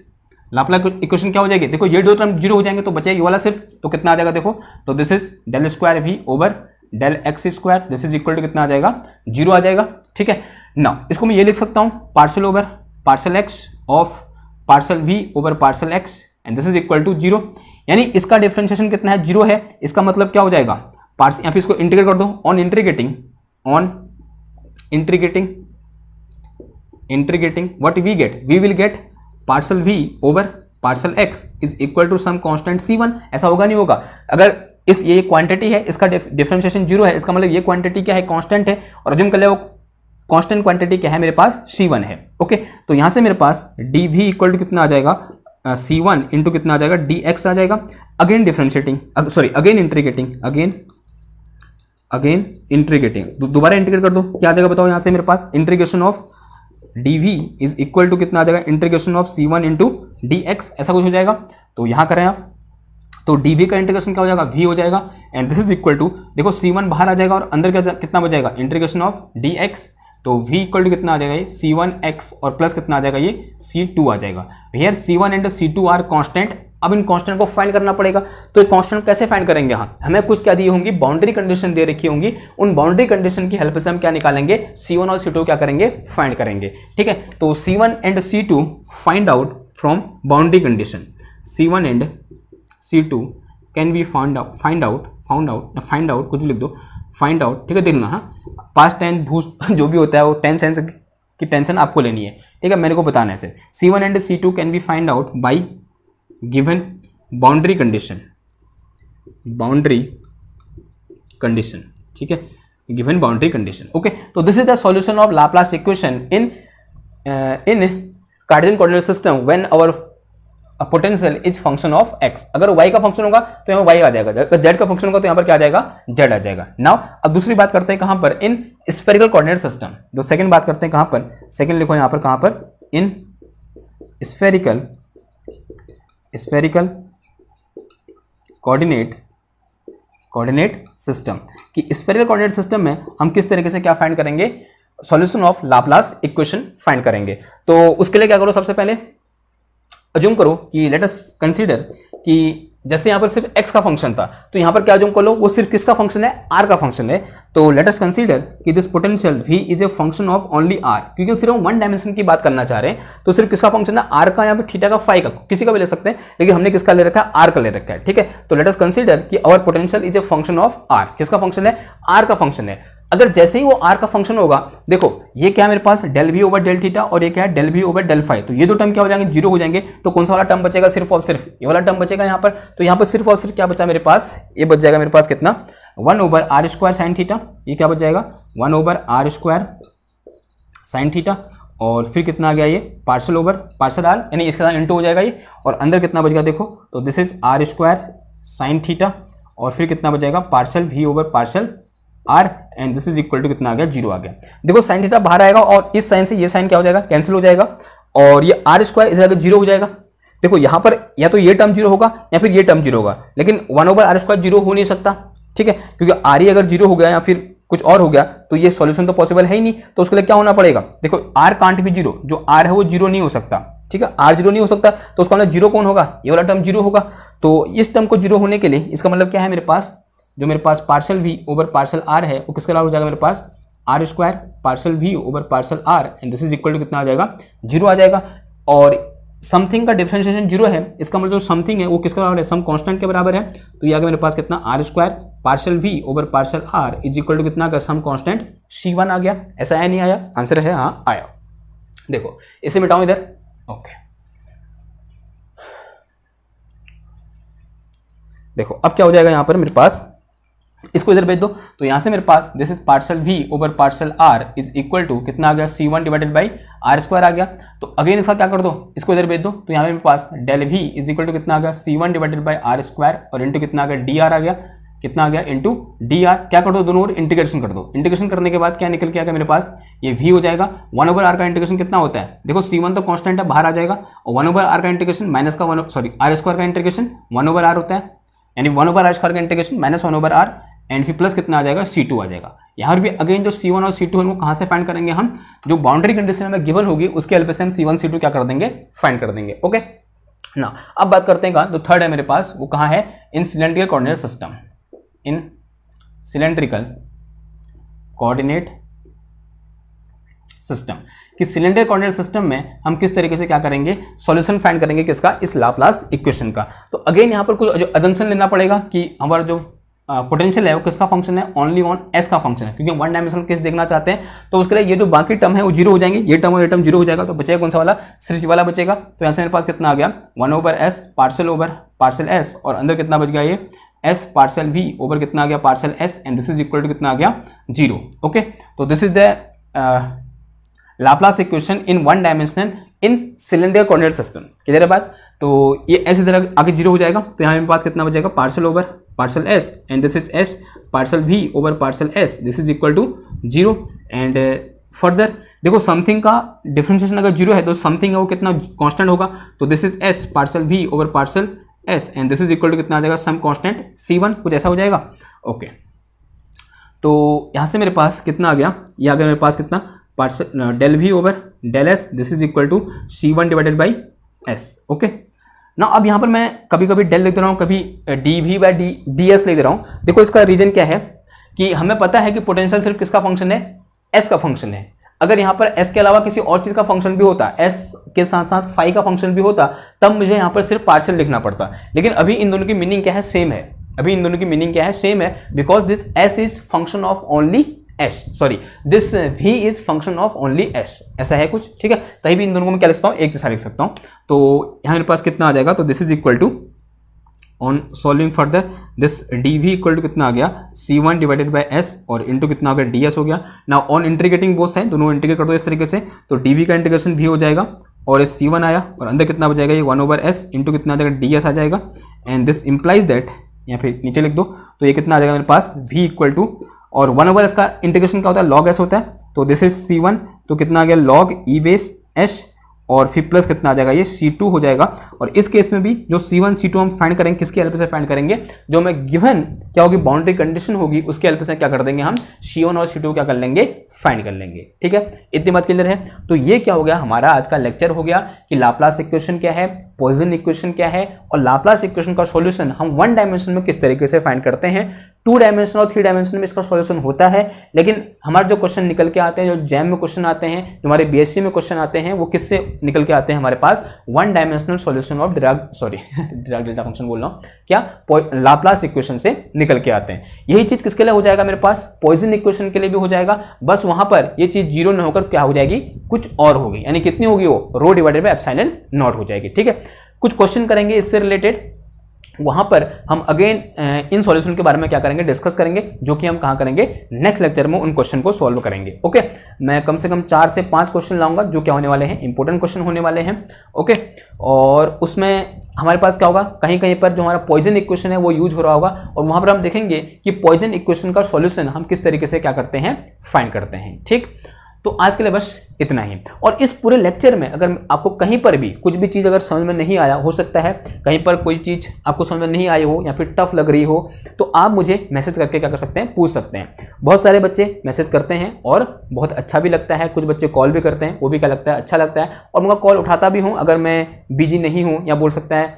Laplace equation क्या हो जाएगी देखो ये दो टर्म जीरो हो जाएंगे तो बचे ये वाला सिर्फ तो कितना आ जाएगा देखो तो this is del square V over del x square this is equal to कितना आ जाएगा जीरो आ जाएगा ठीक है ना इसको मैं ये लिख सकता हूँ partial over partial X of partial we over partial X and this is equal to zero यानी इसका डिफ्रेंशिएशन कितना है जीरो है इसका मतलब क्या हो जाएगा पार्स या फिर इसको इंटीग्रेट कर दो on integrating on integrating integrating what we get we will get partial we over partial X is equal to some constant C one ऐसा होगा नहीं होगा अगर इस ये क्वांटिटी है इसका डिफ्रेंशिएशन जीरो है इसका मतलब ये क्वांटिटी क्या है कॉन्स्टेंट है और जिम कर वो कॉन्स्टेंट क्वांटिटी क्या है मेरे पास सी वन है ओके तो यहां से मेरे पास डी वी इक्वल टू कितना आ जाएगा सी वन इंटू कितना आ जाएगा डी एक्स आ जाएगा again differentiating sorry again integrating again again integrating दोबारा इंटीग्रेट कर दो क्या आ जाएगा बताओ यहाँ से मेरे पास integration of D V is equal to कितना आ जाएगा integration of C one into D X ऐसा कुछ हो जाएगा तो यहाँ करें आप तो डी वी का इंटीग्रेशन क्या हो जाएगा वी हो जाएगा and this is equal to देखो सी वन बाहर आ जाएगा और अंदर क्या कितना बच जाएगा इंटीग्रेशन ऑफ डी एक्स तो v इक्वल टू कितना आ जाएगा ये सी वन एक्स और प्लस कितना आ जाएगा ये सी टू आ जाएगा here C one and C two are constant अब इन कांस्टेंट को फाइंड करना पड़ेगा तो ये कांस्टेंट कैसे फाइंड करेंगे हाँ हमें कुछ क्या दी होंगी बाउंड्री कंडीशन दे रखी होंगी उन बाउंड्री कंडीशन की हेल्प से हम क्या निकालेंगे C1 और C2 क्या करेंगे फाइंड करेंगे ठीक है तो C1 and C find out from boundary condition C1 and C2 can be found find out found out find out कुछ भी लिख दो फाइंड आउट ठीक है देखना हाँ पास्ट टेंस भूस [laughs] जो भी होता है वो टेंस सेंस की टेंशन आपको लेनी है ठीक है मेरे को बताना है सिर्फ C one and C two can be find out by given boundary condition boundary condition ठीक है गिवन बाउंड्री कंडीशन ओके तो this is the solution of Laplace equation in in Cartesian coordinate system when our potential is function of X अगर वाई का फंक्शन होगा तो यहाँ वाई आ जाएगा अगर जेड का फंक्शन होगा तो यहाँ पर क्या आ जाएगा जेड आ जाएगा नाउ अब दूसरी बात करते हैं कहाँ पर इन स्पेरिकल कोऑर्डिनेट सिस्टम जो सेकंड बात करते हैं कहाँ पर सेकंड लिखो यहाँ पर कहाँ पर in spherical spherical coordinate coordinate system कि स्पेरिकल कोऑर्डिनेट सिस्टम में हम किस तरीके से क्या फाइंड करेंगे solution of Laplace equation find करेंगे तो उसके लिए क्या करो सबसे पहले अज्यूम करो कि लेट अस कंसीडर कि जैसे यहाँ पर सिर्फ x का फंक्शन था तो यहाँ पर क्या अज्यूम कर लो वो सिर्फ किसका फंक्शन है r का फंक्शन है तो लेट अस कंसीडर कि this potential v is a function of only r क्योंकि सिर्फ हम वन डायमेंशन की बात करना चाह रहे हैं तो सिर्फ किसका फंक्शन है r का यहाँ पर थीटा का फाइव का किसी का भी ले सकते हैं लेकिन हमने किसका ले रखा है आर का ले रखा है ठीक है तो लेटस कंसिडर की कि our potential is a function of R किसका फंक्शन है आर का फंक्शन है अगर जैसे ही वो आर का फंक्शन होगा देखो ये क्या है मेरे पास del V over del theta और ये क्या है del V over del phi तो ये दो टर्म क्या हो जाएंगे जीरो हो जाएंगे तो कौन सा वाला टर्म बचेगा सिर्फ और सिर्फ ये वाला टर्म बचेगा यहाँ पर तो यहाँ पर सिर्फ और सिर्फ क्या बचा मेरे पास ये बच जाएगा मेरे पास कितना one over are square sine theta ये क्या बच जाएगा one over are square sine theta और फिर कितना आ गया ये पार्सल ओवर पार्सल आर यानी इसके साथ इंटू हो जाएगा ये और अंदर कितना बच गया देखो तो this is R square sine theta और फिर कितना बचेगा partial we over partial R and this is equal to कितना आ गया जीरो आ गया देखो साइन थीटा बाहर आएगा और इस साइन से ये साइन क्या हो जाएगा कैंसिल हो जाएगा और ये आर स्क्वायर इधर अगर जीरो हो जाएगा देखो यहाँ पर या तो ये टर्म जीरो होगा या फिर ये टर्म जीरो होगा लेकिन one over are square zero हो नहीं सकता ठीक है क्योंकि आर ही अगर जीरो हो गया या फिर कुछ और हो गया तो ये सॉल्यूशन तो पॉसिबल है ही नहीं तो उसके लिए क्या होना पड़ेगा देखो आर कांट भी जीरो जो आर है वो जीरो नहीं हो सकता ठीक है आर जीरो नहीं हो सकता तो उसका मतलब जीरो कौन होगा ये वाला टर्म जीरो होगा तो इस टर्म को जीरो होने के लिए इसका मतलब क्या है मेरे पास जो मेरे पास partial we over partial R है वो किसके अलावा हो जाएगा मेरे पास R square partial we over partial R and this is equal to कितना आ जाएगा जीरो आ जाएगा और समथिंग का डिफ्रेंशिएशन जीरो है इसका मतलब जो समथिंग है वो किसके बराबर है सम कांस्टेंट के बराबर है तो ये आगे मेरे पास कितना R square partial we over partial R is equal to कितना सम कांस्टेंट सी वन आ गया ऐसा आया नहीं आया आंसर है हाँ आया देखो इसे मिटाऊं इधर ओके देखो अब क्या हो जाएगा यहाँ पर मेरे पास इसको इधर भेज दो तो यहाँ से मेरे पास this is partial we over partial R is equal to कितना आ गया C one divided by R square आ गया तो अगेन इसका क्या कर दो इसको इधर भेज दो तो यहाँ मेरे पास del V is equal to कितना आ गया C one divided by R square और इंटू कितना आ गया डी आ गया कितना आ गया इंटू डी आर क्या कर दो दोनों ओर इंटीग्रेशन कर दो इंटीग्रेशन करने के बाद क्या निकल के आएगा मेरे पास ये वी हो जाएगा वन ओवर आर का इंटीग्रेशन कितना होता है देखो सी वन तो कॉन्स्टेंट है बाहर आ जाएगा और वन ओवर आर का इंटीग्रेशन माइनस का वन सॉरी आर स्क्वायर का इंटीग्रेशन वन ओवर आर होता है यानी वन ओवर आर स्क्वायर का integration minus one over R and फिर प्लस कितना आ जाएगा सी टू आ जाएगा यहाँ भी अगेन जो सी वन और सी टू इनको कहाँ से फाइंड करेंगे हम जो बाउंड्री कंडीशन हमें गिवन होगी उसके हेल्प से हम सी वन सी टू क्या कर देंगे फाइंड कर देंगे ओके ना अब बात करते हैं कहाँ जो थर्ड है मेरे पास वो कहाँ है in cylindrical coordinate system in cylindrical coordinate system कि सिलेंडर कोऑर्डिनेट सिस्टम में हम किस तरीके से क्या करेंगे सॉल्यूशन फाइंड करेंगे किसका इस लाप्लास इक्वेशन का तो अगेन यहाँ पर कुछ जो एजम्पन लेना पड़ेगा कि हमारा जो पोटेंशियल है वो किसका फंक्शन है ओनली ऑन एस का फंक्शन है क्योंकि वन डायमेंशनल केस देखना चाहते हैं तो उसके लिए ये जो बाकी टर्म है वो जीरो हो जाएंगे ये टर्म और ये टर्म जीरो हो जाएगा तो बचेगा कौन सा वाला सिर्फ वाला बचेगा तो यहाँ से मेरे पास कितना आ गया one over S partial over partial S और अंदर कितना बच गया ये एस पार्सल वी ओवर कितना आ गया partial S and this is equal to कितना आ गया जीरो ओके तो this is the Laplace equation in one dimensional in cylinder coordinate system clear है बात तो ये ऐसी तरह आगे जीरो हो जाएगा तो यहाँ मेरे पास कितना बचेगा partial over parcel s and this is s parcel v over parcel s this is equal to zero and further देखो समथिंग का डिफ्रेंशिएशन अगर जीरो है तो समथिंग है वो कितना कांस्टेंट होगा तो this is S partial we over partial S and this is equal to कितना आ जाएगा सम कांस्टेंट सी वन कुछ ऐसा हो जाएगा ओके okay. तो यहाँ से मेरे पास कितना आ गया या अगर मेरे पास कितना partial del V over del S this is equal to C one divided by S okay ना अब यहाँ पर मैं कभी कभी डेल लिख दे रहा हूँ कभी D V by D D S लिख दे रहा हूँ देखो इसका रीजन क्या है कि हमें पता है कि पोटेंशियल सिर्फ किसका फंक्शन है एस का फंक्शन है अगर यहाँ पर एस के अलावा किसी और चीज़ का फंक्शन भी होता एस के साथ साथ फाइव का फंक्शन भी होता तब मुझे यहाँ पर सिर्फ पार्शियल लिखना पड़ता लेकिन अभी इन दोनों की मीनिंग क्या है सेम है अभी इन दोनों की मीनिंग क्या है सेम है because this S is function of only S sorry this V is function of only S ऐसा है कुछ ठीक है तभी भी इन दोनों को मैं क्या लिखता हूँ एक जैसा लिख सकता हूँ तो यहाँ मेरे पास कितना आ जाएगा तो this is equal to on solving further this D V equal to कितना आ गया C one divided by S और इंटू कितना आ गया डी एस हो गया ना ऑन इंटीग्रेटिंग बोस है दोनों इंटीग्रेट कर दो इस तरीके से तो डी वी का इंटीग्रेशन भी हो जाएगा और एस सी वन आया और अंदर कितना बच जाएगा ये वन ओवर एस इंटू कितना आ जाएगा डी एस आ जाएगा एंड दिस इम्प्लाइज दैट या फिर नीचे लिख दो तो ये कितना आ जाएगा मेरे पास वी इक्वल टू और वन ओवर इसका इंटीग्रेशन क्या होता है लॉग एस होता है तो दिस इज सी वन तो कितना आ गया लॉग ई बेस एस और फिर प्लस कितना आ जाएगा ये टू हो जाएगा और इस केस में भी जो सी टू हम फाइंड करेंगे किसके हेल्प से फाइंड करेंगे जो हमें गिवन क्या होगी बाउंड्री कंडीशन होगी उसके हेल्प से क्या कर देंगे हम सी वन और सी टू क्या कर लेंगे फाइंड कर लेंगे ठीक है इतनी बात क्लियर है तो ये क्या हो गया हमारा आज का लेक्चर हो गया कि लाप्लास इक्वेशन क्या है पॉइजन इक्वेशन क्या है और लाप्लास इक्वेशन का सोल्यूशन हम वन डायमेंशन में किस तरीके से फाइंड करते हैं टू डायमेंशन और थ्री डायमेंशन में इसका सॉल्यूशन होता है लेकिन हमारे जो क्वेश्चन निकल के आते हैं जो जैम में क्वेश्चन आते हैं जो हमारे बीएससी में क्वेश्चन आते हैं वो किससे निकल के आते हैं हमारे पास one dimensional solution of Dirac sorry Dirac delta function बोल रहा हूँ क्या लाप्लास इक्वेशन से निकल के आते हैं यही चीज़ किसके लिए हो जाएगा मेरे पास पॉइजन इक्वेशन के लिए भी हो जाएगा बस वहां पर ये चीज़ जीरो न होकर क्या हो जाएगी कुछ और होगी यानी कितनी होगी वो rho divided by F naught हो जाएगी ठीक है कुछ क्वेश्चन करेंगे इससे रिलेटेड वहां पर हम अगेन इन सॉल्यूशन के बारे में क्या करेंगे डिस्कस करेंगे जो कि हम कहां करेंगे नेक्स्ट लेक्चर में उन क्वेश्चन को सॉल्व करेंगे ओके मैं कम से कम चार से पांच क्वेश्चन लाऊंगा जो क्या होने वाले हैं इंपॉर्टेंट क्वेश्चन होने वाले हैं ओके और उसमें हमारे पास क्या होगा कहीं कहीं पर जो हमारा पॉइजन इक्वेशन है वो यूज हो रहा होगा और वहां पर हम देखेंगे कि पॉइजन इक्वेशन का सोल्यूशन हम किस तरीके से क्या करते हैं फाइंड करते हैं ठीक तो आज के लिए बस इतना ही और इस पूरे लेक्चर में अगर आपको कहीं पर भी कुछ भी चीज़ अगर समझ में नहीं आया हो सकता है कहीं पर कोई चीज़ आपको समझ में नहीं आई हो या फिर टफ लग रही हो तो आप मुझे मैसेज करके क्या कर सकते हैं पूछ सकते हैं बहुत सारे बच्चे मैसेज करते हैं और बहुत अच्छा भी लगता है कुछ बच्चे कॉल भी करते हैं वो भी क्या लगता है अच्छा लगता है और उनका कॉल उठाता भी हूँ अगर मैं बिजी नहीं हूँ या बोल सकता है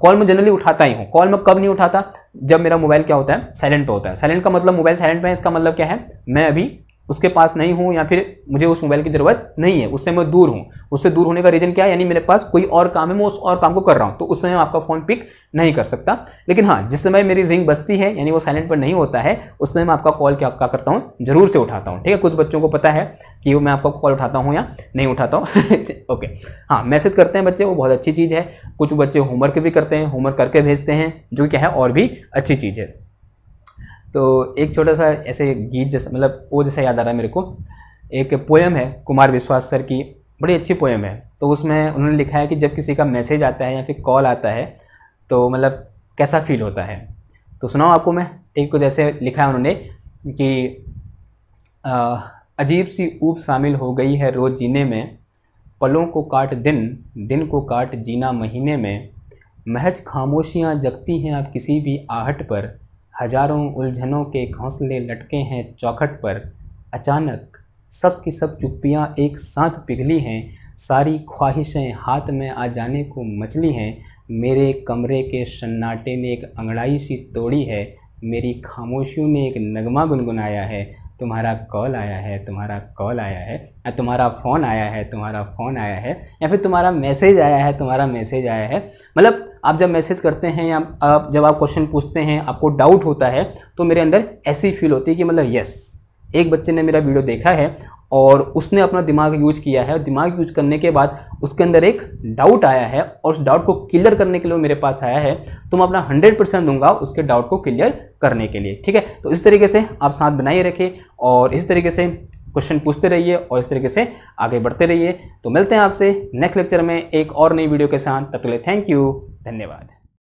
कॉल में जनरली उठाता ही हूँ कॉल में कब नहीं उठाता जब मेरा मोबाइल क्या होता है साइलेंट पे होता है साइलेंट का मतलब मोबाइल साइलेंट पे है इसका मतलब क्या है मैं अभी उसके पास नहीं हूँ या फिर मुझे उस मोबाइल की ज़रूरत नहीं है उससे मैं दूर हूँ उससे दूर होने का रीज़न क्या है यानी मेरे पास कोई और काम है मैं उस और काम को कर रहा हूँ तो उस समय आपका फ़ोन पिक नहीं कर सकता लेकिन हाँ जिस समय मेरी रिंग बजती है यानी वो साइलेंट पर नहीं होता है उस समय मैं आपका कॉल क्या क्या करता हूँ ज़रूर से उठाता हूँ ठीक है कुछ बच्चों को पता है कि मैं आपका कॉल उठाता हूँ या नहीं उठाता हूँ ओके [laughs] हाँ मैसेज करते हैं बच्चे वो बहुत अच्छी चीज़ है कुछ बच्चे होमवर्क भी करते हैं होमवर्क करके भेजते हैं जो क्या है और भी अच्छी चीज़ है तो एक छोटा सा ऐसे गीत जैसा मतलब वो जैसा याद आ रहा है मेरे को एक पोएम है कुमार विश्वास सर की बड़ी अच्छी पोएम है तो उसमें उन्होंने लिखा है कि जब किसी का मैसेज आता है या फिर कॉल आता है तो मतलब कैसा फील होता है तो सुनाओ आपको मैं एक कुछ ऐसे लिखा है उन्होंने कि अजीब सी ऊब शामिल हो गई है रोज़ जीने में पलों को काट दिन दिन को काट जीना महीने में महज खामोशियाँ जगती हैं आप किसी भी आहट पर हजारों उलझनों के घोंसले लटके हैं चौखट पर अचानक सब की सब चुप्पियाँ एक साथ पिघली हैं सारी ख्वाहिशें हाथ में आ जाने को मचली हैं मेरे कमरे के सन्नाटे ने एक अंगड़ाई सी तोड़ी है मेरी खामोशियों ने एक नगमा गुनगुनाया है तुम्हारा कॉल आया है तुम्हारा कॉल आया है या तुम्हारा फ़ोन आया है तुम्हारा फ़ोन आया है या फिर तुम्हारा मैसेज आया है तुम्हारा मैसेज आया है मतलब आप जब मैसेज करते हैं या आप जब आप क्वेश्चन पूछते हैं आपको डाउट होता है तो मेरे अंदर ऐसी फील होती है कि मतलब यस एक बच्चे ने मेरा वीडियो देखा है और उसने अपना दिमाग यूज किया है और दिमाग यूज करने के बाद उसके अंदर एक डाउट आया है और उस डाउट को क्लियर करने के लिए मेरे पास आया है तो मैं अपना हंड्रेड परसेंट दूंगा उसके डाउट को क्लियर करने के लिए ठीक है तो इस तरीके से आप साथ बनाए रखें और इस तरीके से क्वेश्चन पूछते रहिए और इस तरीके से आगे बढ़ते रहिए तो मिलते हैं आपसे नेक्स्ट लेक्चर में एक और नई वीडियो के साथ तब तक थैंक यू धन्यवाद